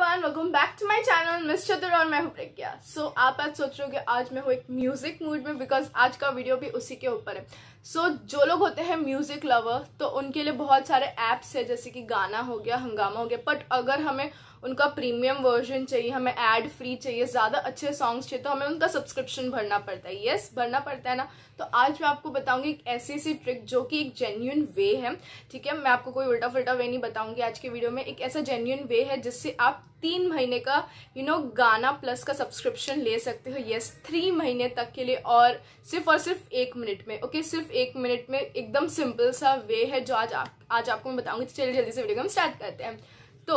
everyone welcome back to my channel miss Chatur और मैं हूं प्रज्ञा सो so, आप आज सोच रहे हो कि आज मैं हूँ एक म्यूजिक मूड में बिकॉज आज का वीडियो भी उसी के ऊपर है सो so, जो लोग होते हैं म्यूजिक लवर तो उनके लिए बहुत सारे ऐप्स है जैसे कि गाना हो गया हंगामा हो गया बट अगर हमें उनका प्रीमियम वर्जन चाहिए हमें एड फ्री चाहिए ज़्यादा अच्छे सॉन्ग्स चाहिए तो हमें उनका सब्सक्रिप्शन भरना पड़ता है येस भरना पड़ता है ना तो आज मैं आपको बताऊंगी एक ऐसी ऐसी ट्रिक जो कि एक जेन्यून वे है ठीक है मैं आपको कोई उल्टा फुलटा वे नहीं बताऊंगी आज के वीडियो में एक ऐसा जेन्यून वे है जिससे आप तीन महीने का यू नो गाना प्लस का सब्सक्रिप्शन ले सकते हो यस थ्री महीने तक के लिए और सिर्फ और सिर्फ एक मिनट में ओके सिर्फ एक मिनट में एकदम सिंपल सा वे है जो आज आप आज आपको मैं बताऊंगी तो चलिए जल्दी से वीडियो को हम स्टार्ट करते हैं तो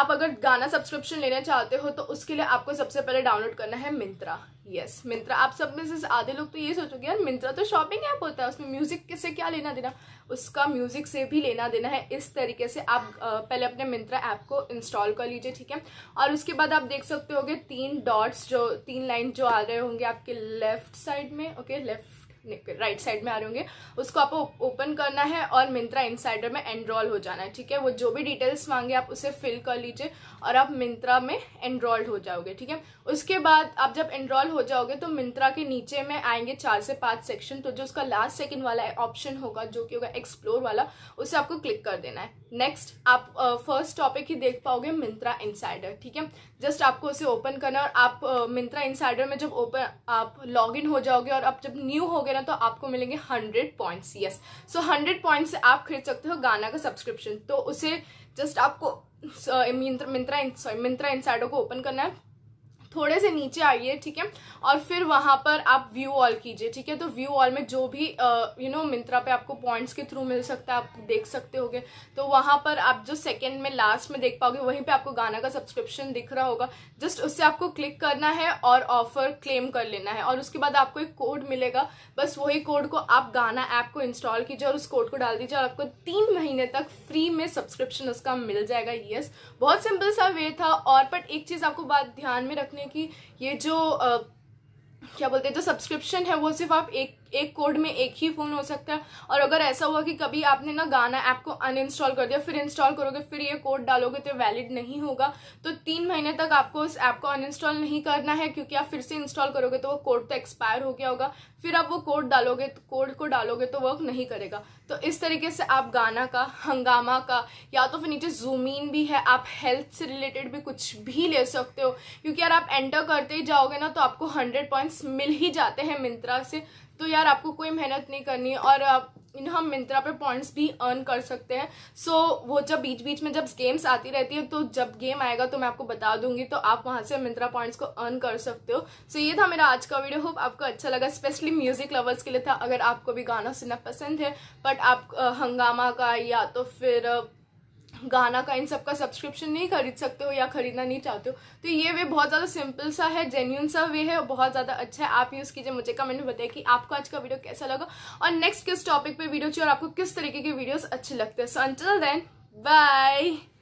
आप अगर गाना सब्सक्रिप्शन लेना चाहते हो तो उसके लिए आपको सबसे पहले डाउनलोड करना है मिंत्रा यस yes, मिंत्रा आप सब में से आधे लोग तो ये सोचोगे यार मिंत्रा तो शॉपिंग ऐप होता है उसमें म्यूजिक से क्या लेना देना उसका म्यूजिक से भी लेना देना है इस तरीके से आप पहले अपने मिंत्रा ऐप को इंस्टॉल कर लीजिए ठीक है और उसके बाद आप देख सकते हो तीन डॉट्स जो तीन लाइन जो आ रहे होंगे आपके लेफ्ट साइड में ओके लेफ्ट राइट साइड में आ रहे होंगे उसको आपको ओपन करना है और मिंत्रा इनसाइडर में एनरोल हो जाना है ठीक है वो जो भी डिटेल्स मांगे आप उसे फिल कर लीजिए और आप मिंत्रा में एनरोल्ड हो जाओगे ठीक है उसके बाद आप जब एनरोल हो जाओगे तो मिंत्रा के नीचे में आएंगे चार से पांच सेक्शन तो जो उसका लास्ट सेकेंड वाला ऑप्शन होगा जो कि होगा एक्सप्लोर वाला उसे आपको क्लिक कर देना है नेक्स्ट आप फर्स्ट टॉपिक ही देख पाओगे मिंत्रा इनसाइडर ठीक है जस्ट आपको उसे ओपन करना और आप मिंत्रा इनसाइडर में जब ओपन आप लॉग हो जाओगे और आप जब न्यू हो गए करें तो आपको मिलेंगे hundred points yes so hundred point से आप खरीद सकते हो गाना का सब्सक्रिप्शन तो उसे जस्ट आपको uh, मिंत्रा सॉरी मिंत्रा इंसाइडो को ओपन करना है थोड़े से नीचे आइए ठीक है और फिर वहाँ पर आप व्यू ऑल कीजिए ठीक है तो व्यू ऑल में जो भी यू नो मिंत्रा पे आपको पॉइंट्स के थ्रू मिल सकता है आप देख सकते होगे तो वहाँ पर आप जो सेकेंड में लास्ट में देख पाओगे वहीं पे आपको गाना का सब्सक्रिप्शन दिख रहा होगा जस्ट उससे आपको क्लिक करना है और ऑफर क्लेम कर लेना है और उसके बाद आपको एक कोड मिलेगा बस वही कोड को आप गाना ऐप को इंस्टॉल कीजिए और उस कोड को डाल दीजिए और आपको तीन महीने तक फ्री में सब्सक्रिप्शन उसका मिल जाएगा यस बहुत सिंपल सा वे था और बट एक चीज़ आपको बात ध्यान में रखनी हैं कि ये जो क्या बोलते हैं जो सब्सक्रिप्शन है वो सिर्फ आप एक एक कोड में एक ही फ़ोन हो सकता है और अगर ऐसा हुआ कि कभी आपने ना गाना ऐप को अनइंस्टॉल कर दिया फिर इंस्टॉल करोगे फिर ये कोड डालोगे तो वैलिड नहीं होगा तो तीन महीने तक आपको उस ऐप को अनइंस्टॉल नहीं करना है क्योंकि आप फिर से इंस्टॉल करोगे तो वो कोड तो एक्सपायर हो गया होगा फिर आप वो कोड डालोगे कोड को डालोगे तो वर्क नहीं करेगा तो इस तरीके से आप गाना का हंगामा का या तो फिर नीचे इन भी है आप हेल्थ से रिलेटेड भी कुछ भी ले सकते हो क्योंकि यार आप एंटर करते ही जाओगे ना तो आपको हंड्रेड पॉइंट्स मिल ही जाते हैं मिंत्रा से तो यार आपको कोई मेहनत नहीं करनी और इन हम मिंत्रा पे पॉइंट्स भी अर्न कर सकते हैं सो so, वो जब बीच बीच में जब गेम्स आती रहती है तो जब गेम आएगा तो मैं आपको बता दूंगी तो आप वहाँ से मिंत्रा पॉइंट्स को अर्न कर सकते हो सो so, ये था मेरा आज का वीडियो होप आपको अच्छा लगा स्पेशली म्यूजिक लवर्स के लिए था अगर आपको भी गाना सुनना पसंद है बट आप हंगामा का या तो फिर गाना का इन सब का सब्सक्रिप्शन नहीं खरीद सकते हो या खरीदना नहीं चाहते हो तो ये वे बहुत ज़्यादा सिंपल सा है जेन्यून सा वे है और बहुत ज़्यादा अच्छा है आप यूज़ कीजिए मुझे कमेंट में बताइए कि आपको आज का वीडियो कैसा लगा और नेक्स्ट किस टॉपिक पे वीडियो चाहिए और आपको किस तरीके के वीडियोज़ अच्छे लगते हैं सो अंटिल देन बाय